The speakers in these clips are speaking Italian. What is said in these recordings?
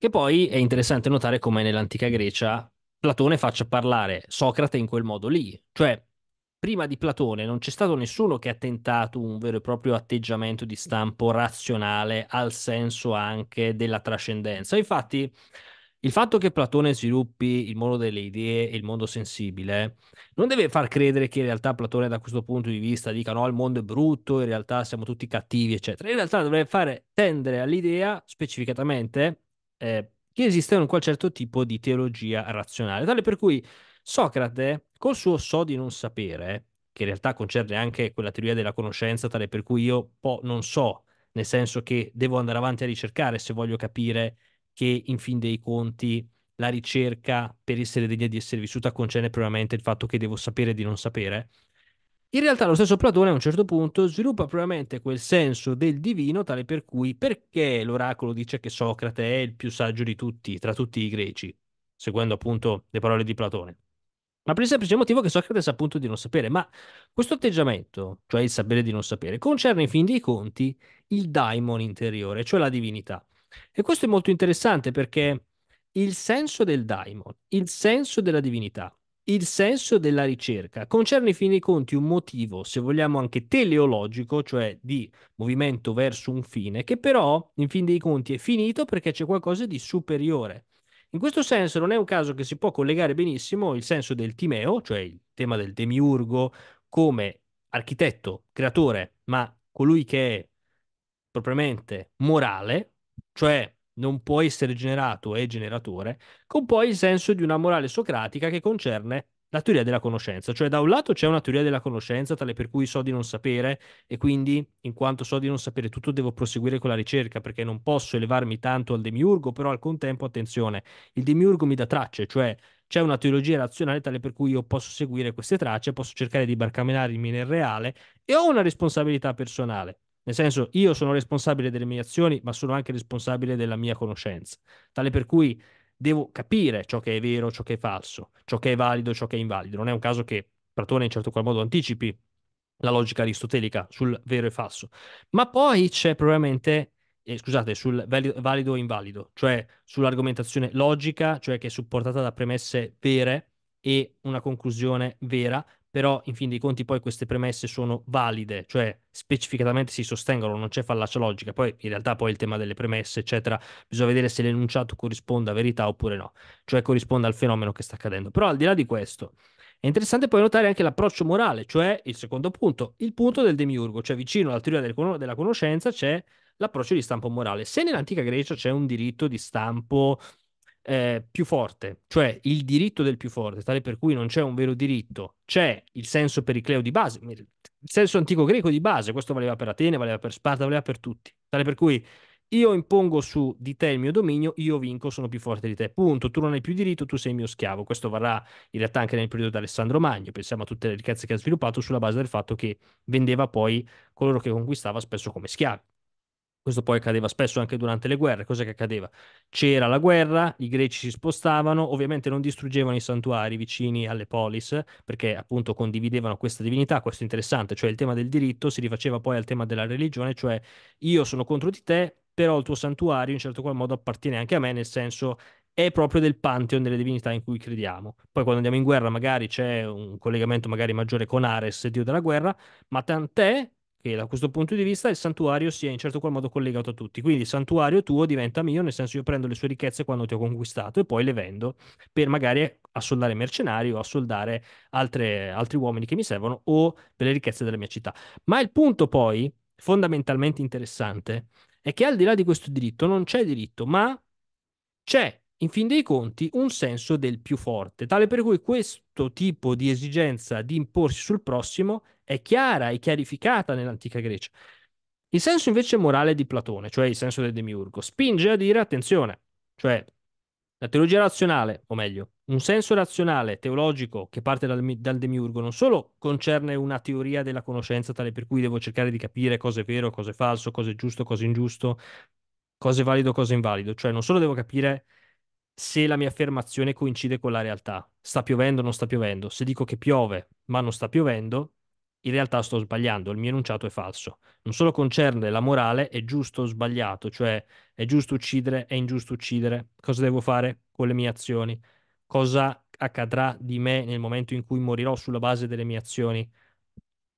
Che poi è interessante notare come nell'antica Grecia Platone faccia parlare Socrate in quel modo lì. Cioè, prima di Platone non c'è stato nessuno che ha tentato un vero e proprio atteggiamento di stampo razionale al senso anche della trascendenza. Infatti, il fatto che Platone sviluppi il mondo delle idee e il mondo sensibile non deve far credere che in realtà Platone da questo punto di vista dica no, il mondo è brutto, in realtà siamo tutti cattivi, eccetera. In realtà dovrebbe fare tendere all'idea, specificatamente, eh, che esiste un quel certo tipo di teologia razionale, tale per cui Socrate, col suo so di non sapere, che in realtà concerne anche quella teoria della conoscenza, tale per cui io po- non so, nel senso che devo andare avanti a ricercare se voglio capire che in fin dei conti la ricerca per essere degna di essere vissuta concerne probabilmente il fatto che devo sapere di non sapere. In realtà lo stesso Platone a un certo punto sviluppa probabilmente quel senso del divino tale per cui perché l'oracolo dice che Socrate è il più saggio di tutti, tra tutti i greci, seguendo appunto le parole di Platone. Ma per il semplice motivo che Socrate sa appunto di non sapere, ma questo atteggiamento, cioè il sapere di non sapere, concerne in fin dei conti il daimon interiore, cioè la divinità. E questo è molto interessante perché il senso del daimon, il senso della divinità, il senso della ricerca concerne in fin dei conti un motivo, se vogliamo anche teleologico, cioè di movimento verso un fine, che però in fin dei conti è finito perché c'è qualcosa di superiore. In questo senso non è un caso che si può collegare benissimo il senso del Timeo, cioè il tema del demiurgo, come architetto, creatore, ma colui che è propriamente morale, cioè non può essere generato e generatore, con poi il senso di una morale socratica che concerne la teoria della conoscenza, cioè da un lato c'è una teoria della conoscenza tale per cui so di non sapere e quindi in quanto so di non sapere tutto devo proseguire con la ricerca perché non posso elevarmi tanto al demiurgo, però al contempo attenzione, il demiurgo mi dà tracce, cioè c'è una teologia razionale tale per cui io posso seguire queste tracce, posso cercare di barcamenarmi nel reale e ho una responsabilità personale. Nel senso, io sono responsabile delle mie azioni, ma sono anche responsabile della mia conoscenza, tale per cui devo capire ciò che è vero, ciò che è falso, ciò che è valido, ciò che è invalido. Non è un caso che Platone in certo qual modo anticipi la logica aristotelica sul vero e falso. Ma poi c'è probabilmente, eh, scusate, sul valido e invalido, cioè sull'argomentazione logica, cioè che è supportata da premesse vere e una conclusione vera, però in fin dei conti poi queste premesse sono valide, cioè specificatamente si sostengono, non c'è fallacia logica, poi in realtà poi il tema delle premesse, eccetera, bisogna vedere se l'enunciato corrisponde a verità oppure no, cioè corrisponde al fenomeno che sta accadendo. Però al di là di questo, è interessante poi notare anche l'approccio morale, cioè il secondo punto, il punto del demiurgo, cioè vicino alla teoria del con- della conoscenza c'è l'approccio di stampo morale. Se nell'antica Grecia c'è un diritto di stampo eh, più forte, cioè il diritto del più forte, tale per cui non c'è un vero diritto, c'è il senso pericleo di base, il senso antico greco di base, questo valeva per Atene, valeva per Sparta, valeva per tutti, tale per cui io impongo su di te il mio dominio, io vinco, sono più forte di te, punto, tu non hai più diritto, tu sei mio schiavo, questo varrà in realtà anche nel periodo di Alessandro Magno, pensiamo a tutte le ricchezze che ha sviluppato sulla base del fatto che vendeva poi coloro che conquistava spesso come schiavi. Questo poi accadeva spesso anche durante le guerre. Cosa che accadeva? C'era la guerra, i greci si spostavano, ovviamente non distruggevano i santuari vicini alle polis, perché appunto condividevano questa divinità, questo è interessante, cioè il tema del diritto si rifaceva poi al tema della religione, cioè io sono contro di te, però il tuo santuario in certo qual modo appartiene anche a me, nel senso è proprio del pantheon delle divinità in cui crediamo. Poi quando andiamo in guerra magari c'è un collegamento magari maggiore con Ares, dio della guerra, ma tant'è che da questo punto di vista il santuario sia in certo qual modo collegato a tutti. Quindi il santuario tuo diventa mio, nel senso io prendo le sue ricchezze quando ti ho conquistato e poi le vendo per magari assoldare mercenari o assoldare altre, altri uomini che mi servono o per le ricchezze della mia città. Ma il punto poi, fondamentalmente interessante, è che al di là di questo diritto non c'è diritto, ma c'è in fin dei conti un senso del più forte, tale per cui questo tipo di esigenza di imporsi sul prossimo è chiara è chiarificata nell'antica Grecia. Il senso invece morale di Platone, cioè il senso del demiurgo, spinge a dire attenzione, cioè la teologia razionale, o meglio, un senso razionale teologico che parte dal, dal, demiurgo non solo concerne una teoria della conoscenza tale per cui devo cercare di capire cosa è vero, cosa è falso, cosa è giusto, cosa è ingiusto, cosa è valido, cosa è invalido, cioè non solo devo capire se la mia affermazione coincide con la realtà, sta piovendo o non sta piovendo, se dico che piove ma non sta piovendo, in realtà sto sbagliando, il mio enunciato è falso. Non solo concerne la morale, è giusto o sbagliato, cioè è giusto uccidere, è ingiusto uccidere, cosa devo fare con le mie azioni, cosa accadrà di me nel momento in cui morirò sulla base delle mie azioni,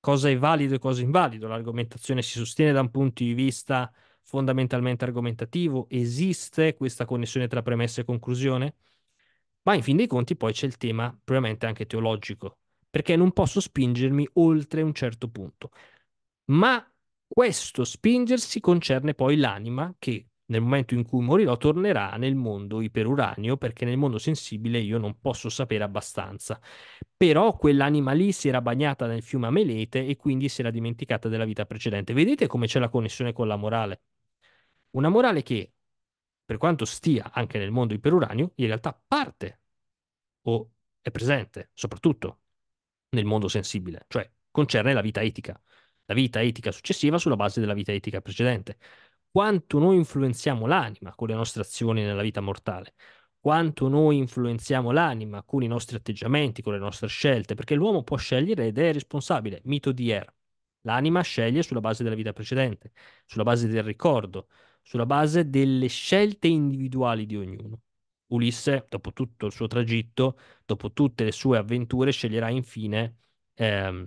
cosa è valido e cosa è invalido. L'argomentazione si sostiene da un punto di vista fondamentalmente argomentativo, esiste questa connessione tra premessa e conclusione? Ma in fin dei conti poi c'è il tema probabilmente anche teologico, perché non posso spingermi oltre un certo punto. Ma questo spingersi concerne poi l'anima che nel momento in cui morirò tornerà nel mondo iperuranio perché nel mondo sensibile io non posso sapere abbastanza. Però quell'anima lì si era bagnata nel fiume Amelete e quindi si era dimenticata della vita precedente. Vedete come c'è la connessione con la morale? Una morale che, per quanto stia anche nel mondo iperuranio, in realtà parte o è presente, soprattutto nel mondo sensibile, cioè concerne la vita etica, la vita etica successiva sulla base della vita etica precedente. Quanto noi influenziamo l'anima con le nostre azioni nella vita mortale, quanto noi influenziamo l'anima con i nostri atteggiamenti, con le nostre scelte, perché l'uomo può scegliere ed è responsabile, mito di Er. L'anima sceglie sulla base della vita precedente, sulla base del ricordo, sulla base delle scelte individuali di ognuno. Ulisse, dopo tutto il suo tragitto, dopo tutte le sue avventure, sceglierà infine ehm,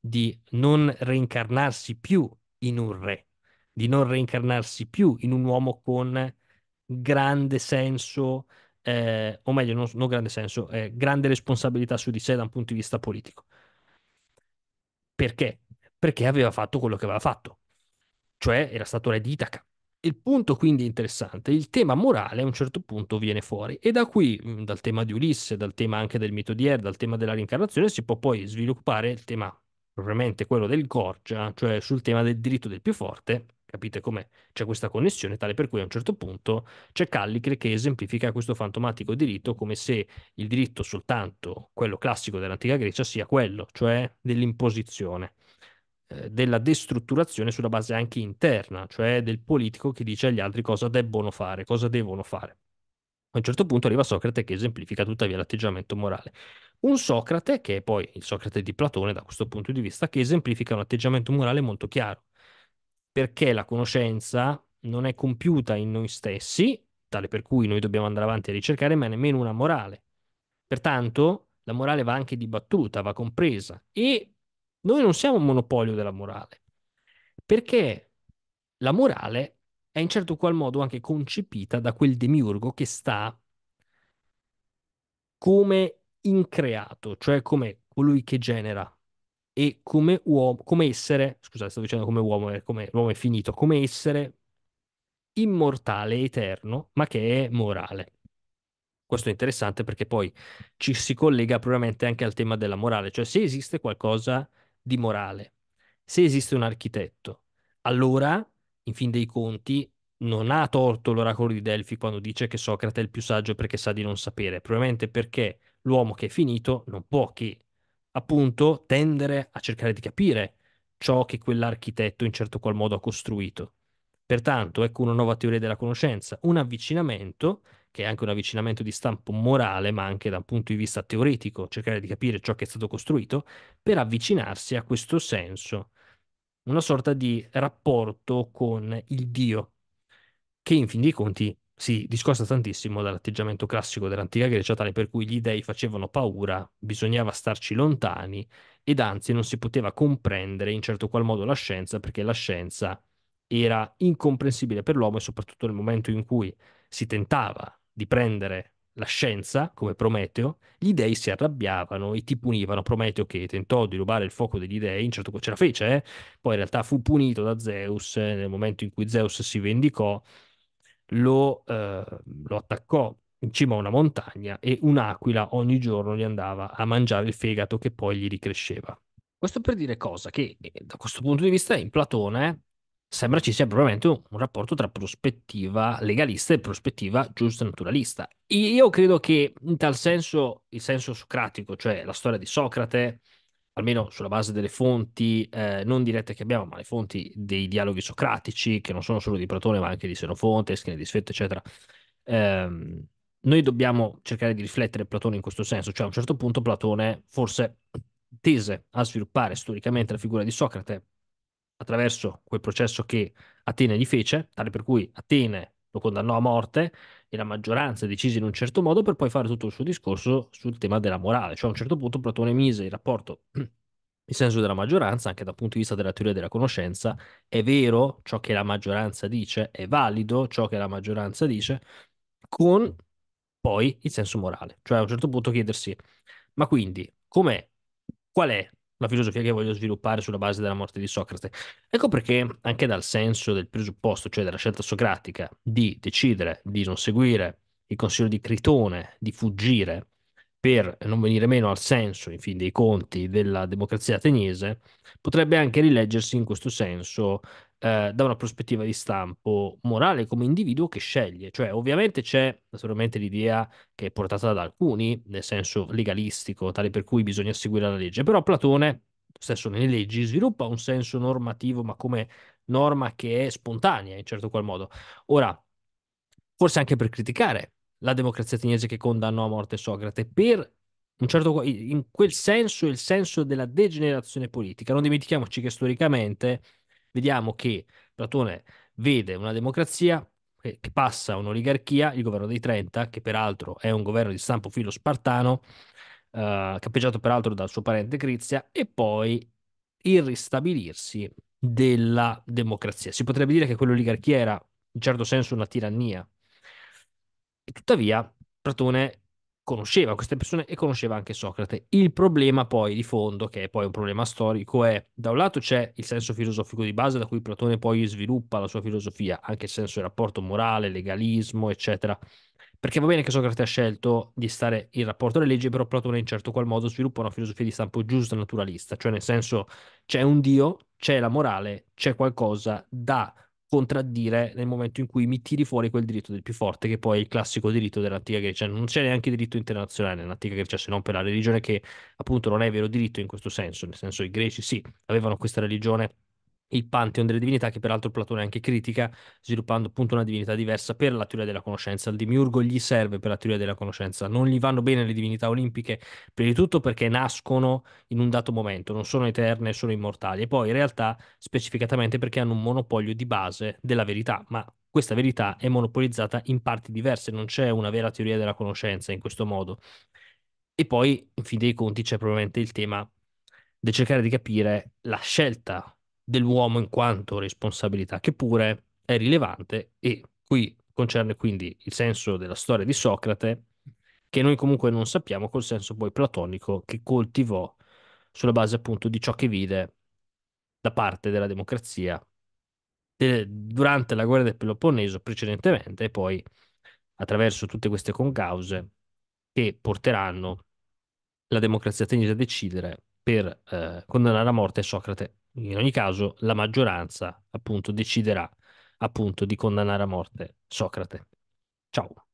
di non reincarnarsi più in un re, di non reincarnarsi più in un uomo con grande senso, eh, o meglio, non, non grande senso, eh, grande responsabilità su di sé da un punto di vista politico. Perché? Perché aveva fatto quello che aveva fatto, cioè era stato re di Itaca il punto quindi interessante, il tema morale a un certo punto viene fuori e da qui, mm, dal tema di Ulisse, dal tema anche del mito di Er, dal tema della reincarnazione, si può poi sviluppare il tema, propriamente quello del Gorgia, cioè sul tema del diritto del più forte, capite come c'è questa connessione, tale per cui a un certo punto c'è Callicre che esemplifica questo fantomatico diritto come se il diritto soltanto, quello classico dell'antica Grecia, sia quello, cioè dell'imposizione. Eh, della destrutturazione sulla base anche interna, cioè del politico che dice agli altri cosa debbono fare, cosa devono fare. A un certo punto arriva Socrate che esemplifica tuttavia l'atteggiamento morale. Un Socrate, che è poi il Socrate di Platone da questo punto di vista, che esemplifica un atteggiamento morale molto chiaro, perché la conoscenza non è compiuta in noi stessi, tale per cui noi dobbiamo andare avanti a ricercare, ma nemmeno una morale. Pertanto la morale va anche dibattuta, va compresa e noi non siamo un monopolio della morale, perché la morale è in certo qual modo anche concepita da quel demiurgo che sta come increato, cioè come colui che genera e come uomo, come essere, scusate, sto dicendo come uomo, eh, come l'uomo è finito, come essere immortale, eterno, ma che è morale. Questo è interessante perché poi ci si collega probabilmente anche al tema della morale, cioè se esiste qualcosa di morale. Se esiste un architetto, allora, in fin dei conti, non ha torto l'oracolo di Delfi quando dice che Socrate è il più saggio perché sa di non sapere, probabilmente perché l'uomo che è finito non può che, appunto, tendere a cercare di capire ciò che quell'architetto in certo qual modo ha costruito. Pertanto, ecco una nuova teoria della conoscenza, un avvicinamento che è anche un avvicinamento di stampo morale, ma anche da un punto di vista teoretico, cercare di capire ciò che è stato costruito, per avvicinarsi a questo senso, una sorta di rapporto con il Dio, che in fin dei conti si discosta tantissimo dall'atteggiamento classico dell'antica Grecia, tale per cui gli dei facevano paura, bisognava starci lontani ed anzi non si poteva comprendere in certo qual modo la scienza, perché la scienza era incomprensibile per l'uomo e soprattutto nel momento in cui si tentava di prendere la scienza come Prometeo, gli dei si arrabbiavano e ti punivano. Prometeo che tentò di rubare il fuoco degli dei, in certo ce la fece, eh? poi in realtà fu punito da Zeus eh, nel momento in cui Zeus si vendicò, lo, eh, lo attaccò in cima a una montagna e un'aquila ogni giorno gli andava a mangiare il fegato che poi gli ricresceva. Questo per dire cosa? Che eh, da questo punto di vista in Platone sembra ci sia probabilmente un rapporto tra prospettiva legalista e prospettiva giusta naturalista. Io credo che in tal senso, il senso socratico, cioè la storia di Socrate, almeno sulla base delle fonti eh, non dirette che abbiamo, ma le fonti dei dialoghi socratici, che non sono solo di Platone, ma anche di Senofonte, Eschine di Sfetto, eccetera, ehm, noi dobbiamo cercare di riflettere Platone in questo senso, cioè a un certo punto Platone forse tese a sviluppare storicamente la figura di Socrate attraverso quel processo che Atene gli fece, tale per cui Atene lo condannò a morte e la maggioranza decise in un certo modo per poi fare tutto il suo discorso sul tema della morale, cioè a un certo punto Platone mise il rapporto il senso della maggioranza, anche dal punto di vista della teoria della conoscenza, è vero ciò che la maggioranza dice, è valido ciò che la maggioranza dice, con poi il senso morale, cioè a un certo punto chiedersi, ma quindi come, qual è la filosofia che voglio sviluppare sulla base della morte di Socrate. Ecco perché anche dal senso del presupposto, cioè della scelta socratica, di decidere di non seguire il consiglio di Critone, di fuggire per non venire meno al senso, in fin dei conti, della democrazia ateniese, potrebbe anche rileggersi in questo senso eh, da una prospettiva di stampo morale come individuo che sceglie. Cioè, ovviamente c'è naturalmente l'idea che è portata da alcuni, nel senso legalistico, tale per cui bisogna seguire la legge, però Platone, stesso nelle leggi, sviluppa un senso normativo, ma come norma che è spontanea, in certo qual modo. Ora, forse anche per criticare la democrazia ateniese che condannò a morte Socrate per un certo, in quel senso il senso della degenerazione politica. Non dimentichiamoci che storicamente vediamo che Platone vede una democrazia che, passa a un'oligarchia, il governo dei Trenta, che peraltro è un governo di stampo filo spartano, eh, cappeggiato peraltro dal suo parente Crizia, e poi il ristabilirsi della democrazia. Si potrebbe dire che quell'oligarchia era in certo senso una tirannia, e tuttavia Platone conosceva queste persone e conosceva anche Socrate. Il problema poi di fondo, che è poi un problema storico, è da un lato c'è il senso filosofico di base da cui Platone poi sviluppa la sua filosofia, anche il senso del rapporto morale, legalismo, eccetera. Perché va bene che Socrate ha scelto di stare in rapporto alle leggi, però Platone in certo qual modo sviluppa una filosofia di stampo giusto naturalista, cioè nel senso c'è un Dio, c'è la morale, c'è qualcosa da contraddire nel momento in cui mi tiri fuori quel diritto del più forte, che poi è il classico diritto dell'antica Grecia. Non c'è neanche diritto internazionale nell'antica Grecia, se non per la religione che appunto non è vero diritto in questo senso, nel senso i greci sì, avevano questa religione il Pantheon delle divinità, che peraltro Platone anche critica, sviluppando appunto una divinità diversa per la teoria della conoscenza. Il demiurgo gli serve per la teoria della conoscenza, non gli vanno bene le divinità olimpiche, prima di tutto perché nascono in un dato momento, non sono eterne, sono immortali, e poi in realtà specificatamente perché hanno un monopolio di base della verità, ma questa verità è monopolizzata in parti diverse, non c'è una vera teoria della conoscenza in questo modo. E poi, in fin dei conti, c'è probabilmente il tema di cercare di capire la scelta dell'uomo in quanto responsabilità, che pure è rilevante e qui concerne quindi il senso della storia di Socrate, che noi comunque non sappiamo col senso poi platonico che coltivò sulla base appunto di ciò che vide da parte della democrazia durante la guerra del Peloponneso precedentemente e poi attraverso tutte queste concause che porteranno la democrazia ateniese a decidere per eh, condannare a morte Socrate in ogni caso, la maggioranza appunto deciderà appunto di condannare a morte Socrate. Ciao.